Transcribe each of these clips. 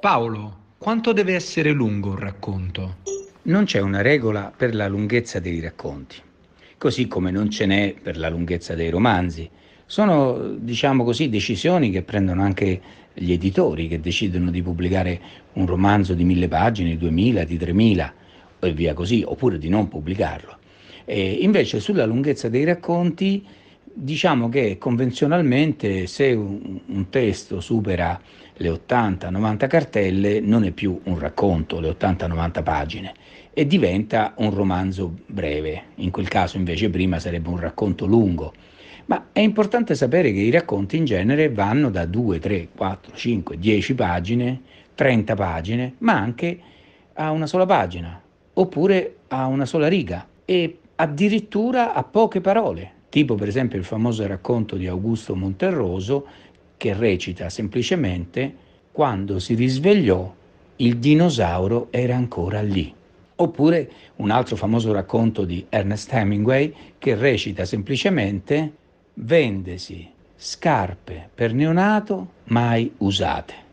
Paolo, quanto deve essere lungo un racconto? Non c'è una regola per la lunghezza dei racconti, così come non ce n'è per la lunghezza dei romanzi. Sono, diciamo così, decisioni che prendono anche gli editori che decidono di pubblicare un romanzo di mille pagine, di duemila, di tremila e via così, oppure di non pubblicarlo. E invece sulla lunghezza dei racconti Diciamo che convenzionalmente se un, un testo supera le 80-90 cartelle non è più un racconto, le 80-90 pagine, e diventa un romanzo breve. In quel caso invece prima sarebbe un racconto lungo. Ma è importante sapere che i racconti in genere vanno da 2, 3, 4, 5, 10 pagine, 30 pagine, ma anche a una sola pagina, oppure a una sola riga e addirittura a poche parole tipo per esempio il famoso racconto di Augusto Monterroso che recita semplicemente quando si risvegliò il dinosauro era ancora lì. Oppure un altro famoso racconto di Ernest Hemingway che recita semplicemente vendesi scarpe per neonato mai usate.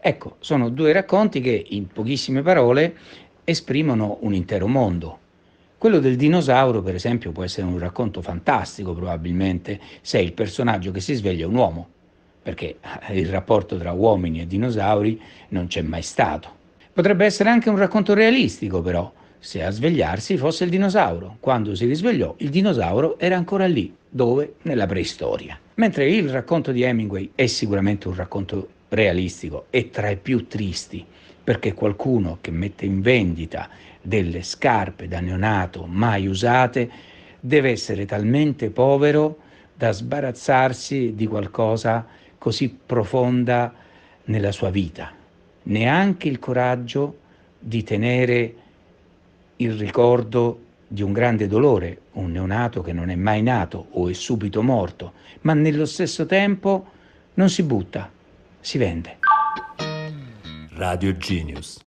Ecco, sono due racconti che in pochissime parole esprimono un intero mondo. Quello del dinosauro, per esempio, può essere un racconto fantastico, probabilmente, se il personaggio che si sveglia è un uomo, perché eh, il rapporto tra uomini e dinosauri non c'è mai stato. Potrebbe essere anche un racconto realistico, però, se a svegliarsi fosse il dinosauro. Quando si risvegliò, il dinosauro era ancora lì, dove? Nella preistoria. Mentre il racconto di Hemingway è sicuramente un racconto realistico e tra i più tristi, perché qualcuno che mette in vendita delle scarpe da neonato mai usate deve essere talmente povero da sbarazzarsi di qualcosa così profonda nella sua vita. Neanche il coraggio di tenere il ricordo di un grande dolore, un neonato che non è mai nato o è subito morto, ma nello stesso tempo non si butta, si vende. Radio Genius.